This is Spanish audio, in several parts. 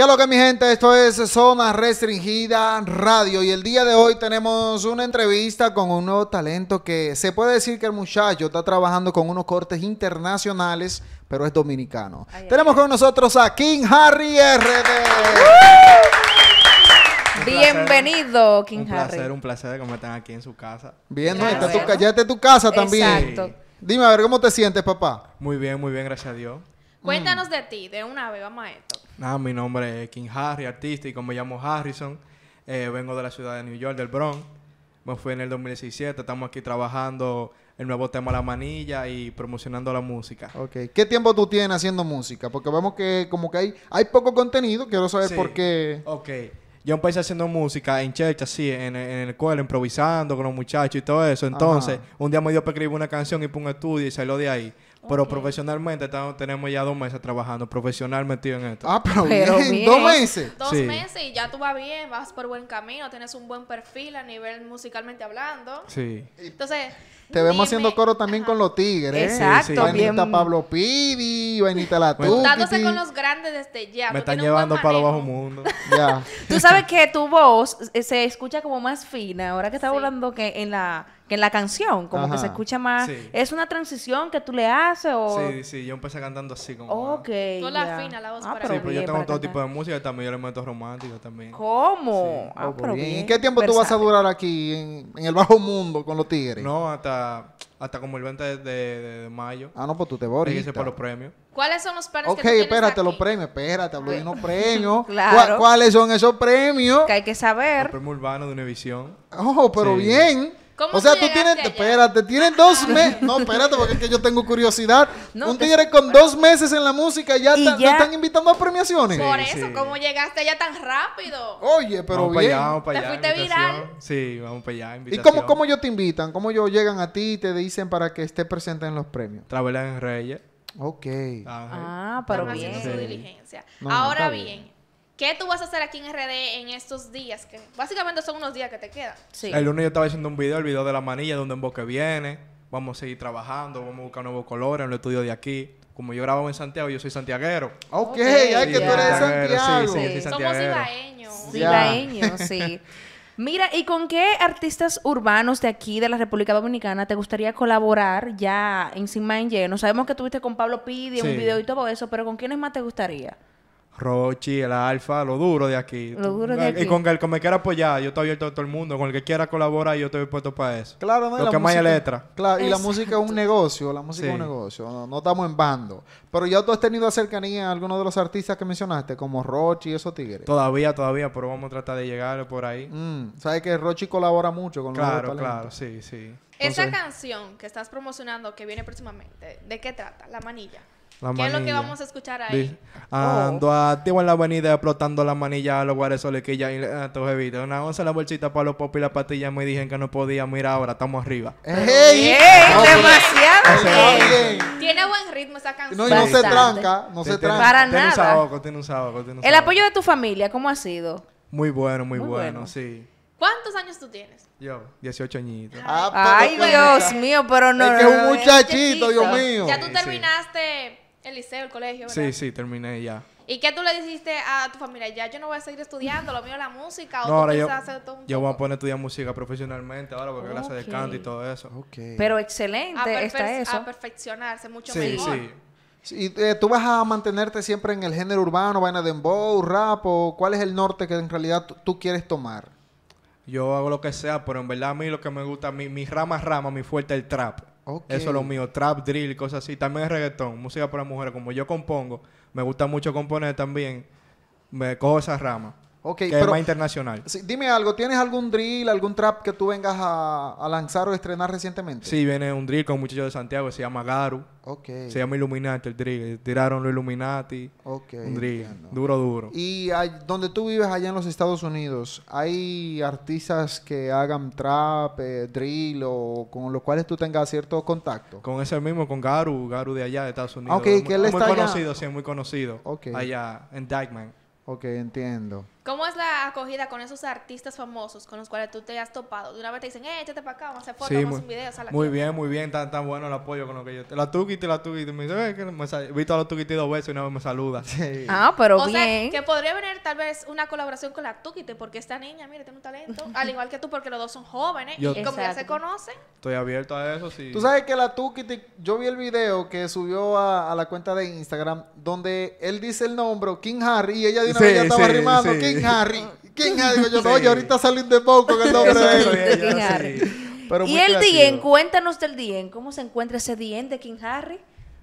¿Qué lo que mi gente? Esto es Zona Restringida Radio y el día de hoy tenemos una entrevista con un nuevo talento que se puede decir que el muchacho está trabajando con unos cortes internacionales, pero es dominicano. tenemos con nosotros a King Harry RD. Bienvenido, King Harry. un Placer, un placer me estén aquí en su casa. Bien, ya, está tu, casa también. Exacto. Dime, a ver, ¿cómo te sientes, papá? Muy bien, muy bien, gracias a Dios. Cuéntanos de ti, de una vez, vamos a esto. Ah, mi nombre es King Harry, artista, como me llamo Harrison, eh, vengo de la ciudad de New York, del Bronx. Me fui en el 2017, estamos aquí trabajando el nuevo tema La Manilla y promocionando la música. Ok. ¿Qué tiempo tú tienes haciendo música? Porque vemos que como que hay, hay poco contenido, quiero saber por qué. Ok. Yo empecé haciendo música en church, así, en, el cole, improvisando con los muchachos y todo eso. Entonces, un día me dio para escribir una canción y para un estudio y salió de ahí. Pero profesionalmente estamos, tenemos ya dos meses trabajando profesionalmente en esto. Ah, pero, Dos meses. Dos meses y ya tú vas bien, vas por buen camino, tienes un buen perfil a nivel musicalmente hablando. Sí. Entonces. Te vemos haciendo coro también con los tigres. Exacto. ¿eh? Pablo Pidi, Benita La Dándose con los grandes desde ya. Me están llevando para los bajo mundo. ya. Tú sabes que tu voz eh, se escucha como más fina ahora que está hablando que en la que en la canción, como que se escucha más. ¿Es una transición que tú le haces o...? Sí, sí, yo empecé cantando así como... Ah. Ok, Tú la fina la voz ah, para Sí, pero yo tengo todo tipo de música, también yo le meto romántica también. ¿Cómo? Ah, oh, pero bien. ¿Y qué tiempo tú vas a durar aquí, en, el bajo mundo, con los tigres? No, hasta, hasta como el 20 de, mayo. Ah, no, pues tú te borras. dice para los premios. ¿Cuáles son los premios okay, que tú espérate, los premios, espérate, hablo de unos premios. claro. ¿Cuáles son esos premios? Que hay que saber. El premio urbano de Univisión. Oh, pero bien o sea, tú tienes, espérate, tienes dos meses. No, espérate, porque es que yo tengo curiosidad. un tigre con dos meses en la música ya, ya... Te están invitando a premiaciones. Por eso, ¿cómo llegaste allá tan rápido? Oye, pero bien. allá, ¿Te fuiste viral? Sí, vamos para allá. Invitación. ¿Y cómo, cómo ellos te invitan? ¿Cómo ellos llegan a ti y te dicen para que estés presente en los premios? Trabajar en Reyes. Ok. Ah, ah pero bien. diligencia. Ahora bien ¿Qué tú vas a hacer aquí en RD en estos días? Que básicamente son unos días que te quedan. Sí. El lunes yo estaba haciendo un video, el video de la manilla, donde boque viene. Vamos a seguir trabajando, vamos a buscar nuevos colores en el estudio de aquí. Como yo grababa en Santiago, yo soy santiaguero. Ok, okay hay que tú eres de Santiago. Sí, sí, Somos ibaeños. Ibaeños, sí. Mira, ¿y con qué artistas urbanos de aquí, de la República Dominicana, te gustaría colaborar ya en Sin en lleno? Sabemos que tuviste con Pablo Pidi un video y todo eso, pero ¿con quiénes más te gustaría? Rochi, el Alfa, lo duro de aquí. Lo duro de aquí. Y con el que me quiera apoyar, yo estoy abierto a todo el mundo. Con el que quiera colaborar, yo estoy dispuesto para eso. Claro, no, Lo que más hay letra. Claro, y la música es un negocio. La música es un negocio. No, estamos en bando. Pero ya tú has tenido cercanía a algunos de los artistas que mencionaste, como Rochi y esos tigres. Todavía, todavía, pero vamos a tratar de llegar por ahí. Mm, sabes que Rochi colabora mucho con claro, los Claro, claro, sí, sí. Esa canción que estás promocionando que viene próximamente, ¿de qué trata? La manilla. ¿Qué es lo que vamos a escuchar ahí? ando oh. activo en la avenida explotando la manilla a los guares, solequilla y a eh, Una once la bolsita para los pop y la patilla me dijeron que no podía. Mira, ahora estamos arriba. Eh, ¡Ey! ¡Ey! ¡Demasiado! Bien. Tiene buen ritmo esa canción. No, y no se tranca, no se tranca. Para tiene Un saboco, tiene un saboco, tiene un El apoyo de tu familia, ¿cómo ha sido? Muy bueno, muy, bueno, sí. ¿Cuántos años tú tienes? Yo, 18 añitos. Ah, Ay, Dios mío, pero no. Es que es un muchachito, Dios mío. Ya tú terminaste. El liceo, el colegio, ¿verdad? Sí, sí, terminé ya. ¿Y qué tú le dijiste a tu familia? Ya yo no voy a seguir estudiando, lo mío es la música. O no, ahora yo, hacer todo yo voy a poner a estudiar música profesionalmente ahora porque clase de canto y todo eso. Okay. Pero excelente está eso. A perfeccionarse mucho mejor. Sí, sí. ¿Y eh, tú vas a mantenerte siempre en el género urbano, vaina de dembow, rap o cuál es el norte que en realidad tú quieres tomar? Yo hago lo que sea, pero en verdad a mí lo que me gusta, mi, mi rama rama, mi fuerte es el trap. Eso es lo mío, trap, drill, cosas así. También es reggaetón, música para mujeres. Como yo compongo, me gusta mucho componer también, me cojo esas rama que es más internacional. dime algo, ¿tienes algún drill, algún trap que tú vengas a, lanzar o estrenar recientemente? Sí, viene un drill con un muchacho de Santiago se llama Garu. Se llama Illuminati el drill. Tiraron los Illuminati. un drill. Duro, duro. Y donde tú vives allá en los Estados Unidos, ¿hay artistas que hagan trap, eh, drill o con los cuales tú tengas cierto contacto? Con ese mismo, con Garu, Garu de allá de Estados Unidos. muy, que muy Muy conocido, sí sí, muy conocido. Allá en Dykeman. Ok, entiendo. ¿Cómo es la acogida con esos artistas famosos con los cuales tú te has topado? De una vez te dicen, eh, échate para acá, vamos a hacer fotos, vamos a hacer un video. muy bien, muy bien, tan, tan bueno el apoyo con lo que yo... La tuquiti, la Tukiti me dice, eh, que me Visto a los Tukiti dos veces y una vez me saluda. Ah, pero o Sea, que podría venir tal vez una colaboración con la Tukiti porque esta niña, mire, tiene un talento, al igual que tú, porque los dos son jóvenes y como ya se conocen. Estoy abierto a eso, sí. Tú sabes que la Tukiti yo vi el video que subió a, la cuenta de Instagram, donde él dice el nombre, King Harry, y ella de una vez estaba rimando, King Harry. King Harry. Yo, sí. oye, ahorita salí de poco con el nombre de él. King Harry. y el Dien, cuéntanos del Dien. ¿Cómo se encuentra ese Dien de King Harry?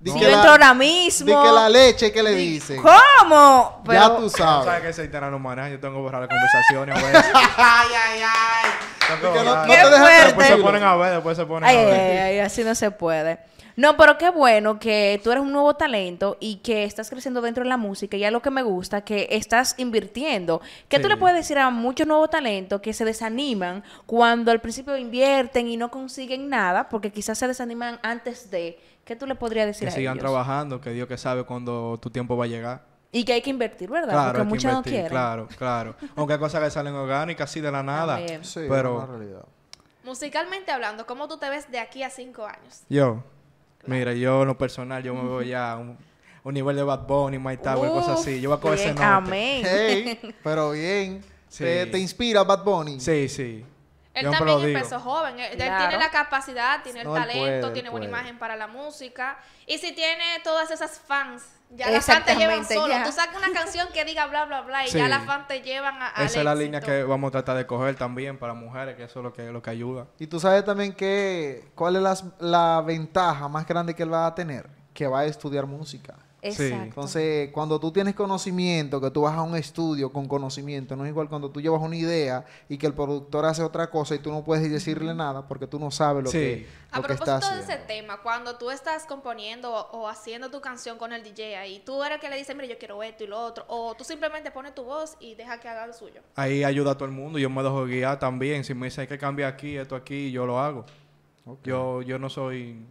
Di si entro ahora mismo. Di que la leche que le dice. ¿Cómo? Pero... Ya tú sabes. ¿Sabes que ese interano maneja? Yo tengo que borrar las conversaciones, ay, ay, ay, ay. No, no, te dejes Después se ponen a ver, después se ponen a ver. Ay, ay, así no se puede. No, pero qué bueno que tú eres un nuevo talento y que estás creciendo dentro de la música y es lo que me gusta, que estás invirtiendo. ¿Qué tú le puedes decir a muchos nuevos talentos que se desaniman cuando al principio invierten y no consiguen nada, porque quizás se desaniman antes de... ¿Qué tú le podrías decir a ellos? Que sigan trabajando, que Dios que sabe cuándo tu tiempo va a llegar. Y que hay que invertir, ¿verdad? Claro, Porque no quieren. Claro, claro. Aunque hay cosas que salen orgánicas así de la nada. Sí, pero... Musicalmente hablando, ¿cómo tú te ves de aquí a cinco años? Yo. Mira, yo en lo personal, yo me voy ya a un, nivel de Bad Bunny, My Tower, y cosas así. Yo voy a coger ese Amén. pero bien. Eh, Te, inspira Bad Bunny? Sí, sí. Él también empezó joven. Él, él, tiene la capacidad, tiene el talento, tiene buena imagen para la música. Y si tiene todas esas fans ya la fans te llevan solo. Tú sacas una canción que diga bla, bla, bla y ya la fans te llevan a, Esa es la línea que vamos a tratar de coger también para mujeres, que eso es lo que, lo que ayuda. Y tú sabes también que, cuál es la, la ventaja más grande que él va a tener, que va a estudiar música. Entonces, cuando tú tienes conocimiento, que tú vas a un estudio con conocimiento, no es igual cuando tú llevas una idea y que el productor hace otra cosa y tú no puedes decirle nada porque tú no sabes lo que es. A propósito de ese tema, cuando tú estás componiendo o, haciendo tu canción con el DJ y tú eres el que le dice, mire, yo quiero esto y lo otro, o tú simplemente pones tu voz y deja que haga lo suyo. Ahí ayuda a todo el mundo, yo me dejo guiar también, si me dice hay que cambiar aquí, esto aquí, yo lo hago. Yo, yo no soy,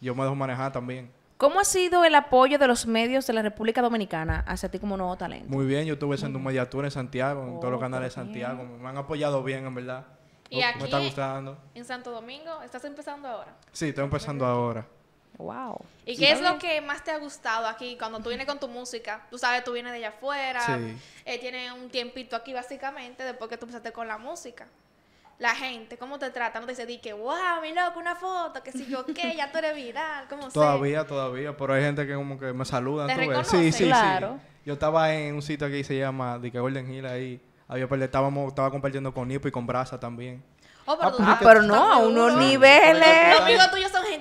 yo me dejo manejar también. ¿Cómo ha sido el apoyo de los medios de la República Dominicana hacia ti como nuevo talento? Muy bien, yo estuve haciendo un mm. mediatura en Santiago, en todos los oh, canales de Santiago. Me han apoyado bien, en verdad. Y aquí, me está gustando. En Santo Domingo, ¿estás empezando ahora? Sí, estoy empezando ahora. Wow. ¿Y qué es lo que más te ha gustado aquí cuando tú vienes con tu música? Tú sabes, tú vienes de allá afuera, sí. Eh, tienes un tiempito aquí básicamente después que tú empezaste con la música la gente, cómo te trata, no te dice, di que, wow, mi loco, una foto, que si yo qué, ya tú eres viral, como Todavía, todavía, pero hay gente que como que me saluda, Sí, sí, sí. Yo estaba en un sitio que se llama, The Golden Hill, ahí, había, estábamos, estaba compartiendo con Nipo y con Brasa también. Oh, ah, pues, ah, pero, no, a unos niveles. Los amigos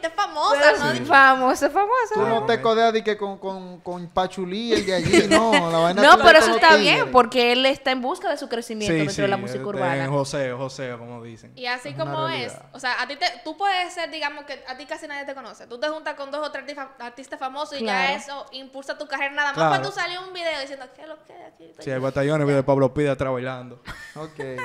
famosa, pues, ¿no? Famosa, famosa. Tú no te codeas de que con, con, con Pachulí, el de allí, no. La vaina no, pero eso está bien, porque él está en busca de su crecimiento dentro de la música urbana. José, José, como dicen. Y así como es. O sea, a ti te, tú puedes ser, digamos, que a ti casi nadie te conoce. Tú te juntas con dos o tres artistas famosos y ya eso impulsa tu carrera nada más. cuando Cuando salió un video diciendo, ¿qué lo que hay aquí? Sí, hay batallones, video de Pablo Pida bailando ok.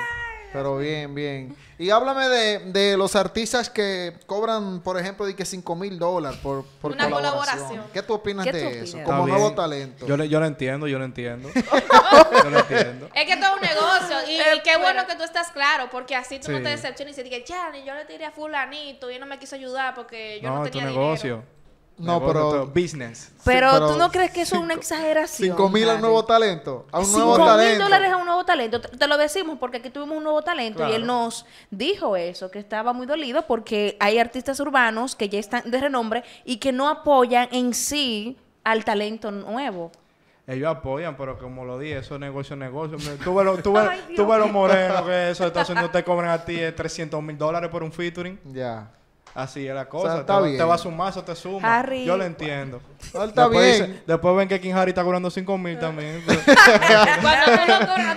Pero bien, bien. Y háblame de, de los artistas que cobran, por ejemplo, de que 5 mil dólares por, por Una colaboración. ¿Qué tú opinas de eso? Como nuevo talento. Yo, yo lo entiendo, yo lo entiendo. yo lo entiendo. Es que todo es un negocio. Y, qué bueno que tú estás claro, porque así tú no te decepcionas y dices, ya, yo le tiré a fulanito y él no me quiso ayudar porque yo no, no tenía es tu negocio. No, pero... Business. Pero, tú no crees que eso es una exageración. 5 mil a nuevo talento. A un nuevo talento. mil dólares a un nuevo talento. Te, lo decimos porque aquí tuvimos un nuevo talento y él nos dijo eso, que estaba muy dolido porque hay artistas urbanos que ya están de renombre y que no apoyan en sí al talento nuevo. Ellos apoyan, pero como lo dije, eso es negocio, negocio. Tú ves los lo moreno que eso está haciendo te cobran a ti 300 eh, mil dólares por un featuring. Ya así es la cosa. te, bien. te, va a sumar, eso te suma. Yo lo entiendo. Ah, está después bien. después ven que King Harry está cobrando 5 mil también. Pues.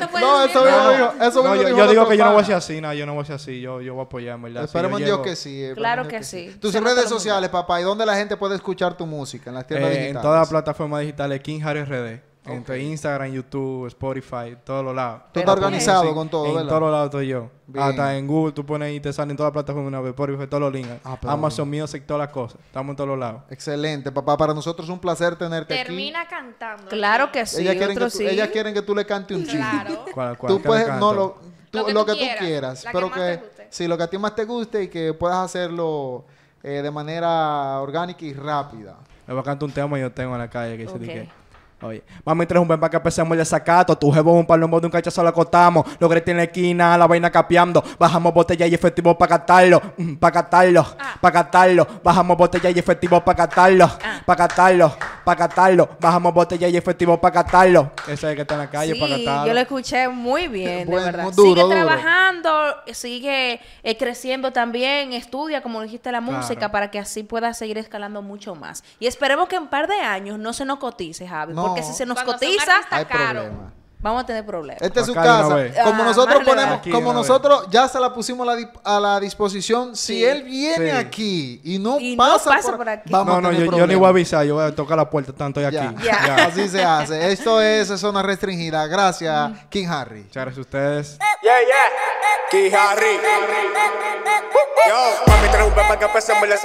no puedes No, yo, digo que yo no voy a ser así, nada, yo no voy a ser así. Yo, voy a apoyar, Esperemos en Dios que sí. Claro que, sí. Tus redes sociales, papá, ¿y dónde la gente puede escuchar tu música? En las tiendas eh, digitales. En todas las plataformas digitales, King Harry RD. Okay. Instagram, YouTube, Spotify, todos los lados. Tú estás organizado con todo, ¿verdad? En todos los lados estoy yo. Hasta en Google tú pones y te salen todas las plataformas una vez, Spotify, todos los links. Ah, Amazon mío, todas las cosas. Estamos en todos los lados. Excelente, papá. Para nosotros es un placer tenerte Termina aquí. Termina cantando. Claro que sí. Ellas quieren, que tú, quieren que tú le cantes un chiste. Claro. tú puedes, no, lo, lo que, tú quieras, pero que, más sí, lo que a ti más te guste y que puedas hacerlo eh, de manera orgánica y rápida. Me voy a cantar un tema y yo tengo en la calle que dice Oye, a tres un ven para que empecemos el desacato. Tu jevo un palombo de un cachazo lo acotamos. Logré tiene esquina, la vaina capeando. Bajamos botella y efectivo para catarlo. Mm, para catarlo, ah. para catarlo. Bajamos botella y efectivo para catarlo. Ah. Para catarlo, para catarlo. Bajamos botella y efectivo para catarlo. Ese es que está en la calle para catarlo. Yo lo escuché muy bien, de verdad. sigue trabajando, sigue eh, creciendo también. Estudia, como dijiste, la música para que así pueda seguir escalando mucho más. Y esperemos que en un par de años no se nos cotice, Javi porque si se nos cotiza, está caro. Vamos a tener problemas. Esta es su casa. Como ah, nosotros ponemos, como nosotros ya se la pusimos a la, disposición. Si él viene aquí y no, pasa, por, aquí, vamos no, no, yo, ni voy a avisar, yo voy a tocar la puerta tanto de aquí. Así se hace. Esto es zona restringida. Gracias, mm. King Harry. Muchas a ustedes. Yeah, yeah. King Harry. Yo, mami, un que